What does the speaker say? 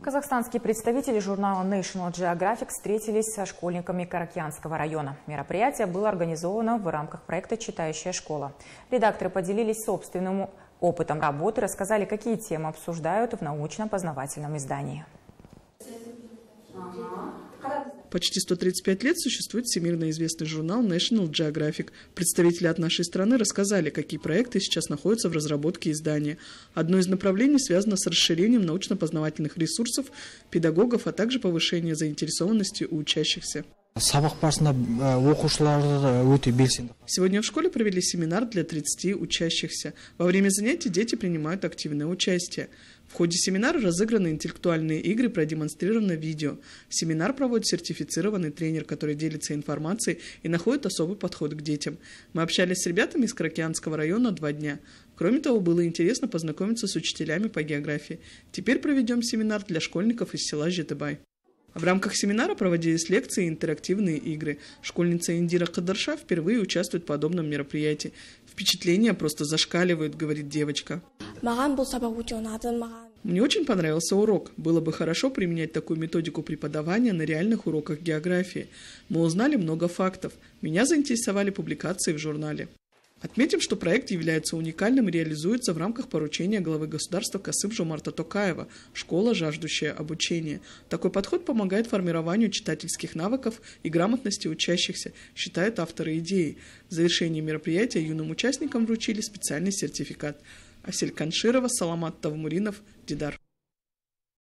Казахстанские представители журнала National Geographic встретились со школьниками Каракианского района. Мероприятие было организовано в рамках проекта «Читающая школа». Редакторы поделились собственным опытом работы, рассказали, какие темы обсуждают в научно-познавательном издании почти 135 лет существует всемирно известный журнал National Geographic. Представители от нашей страны рассказали, какие проекты сейчас находятся в разработке издания. Одно из направлений связано с расширением научно-познавательных ресурсов педагогов, а также повышение заинтересованности у учащихся. Э, Сегодня в школе провели семинар для 30 учащихся. Во время занятий дети принимают активное участие. В ходе семинара разыграны интеллектуальные игры, продемонстрировано видео. Семинар проводит сертифицированный тренер, который делится информацией и находит особый подход к детям. Мы общались с ребятами из Кракеанского района два дня. Кроме того, было интересно познакомиться с учителями по географии. Теперь проведем семинар для школьников из села Житыбай. В рамках семинара проводились лекции и интерактивные игры. Школьница Индира Кадарша впервые участвует в подобном мероприятии. Впечатления просто зашкаливают, говорит девочка. А Мне очень понравился урок. Было бы хорошо применять такую методику преподавания на реальных уроках географии. Мы узнали много фактов. Меня заинтересовали публикации в журнале. Отметим, что проект является уникальным и реализуется в рамках поручения главы государства Касым Жумарта Токаева «Школа, жаждущая обучения». Такой подход помогает формированию читательских навыков и грамотности учащихся, считают авторы идеи. В завершении мероприятия юным участникам вручили специальный сертификат. Асель Канширова, Саламат Тавмуринов, Дидар.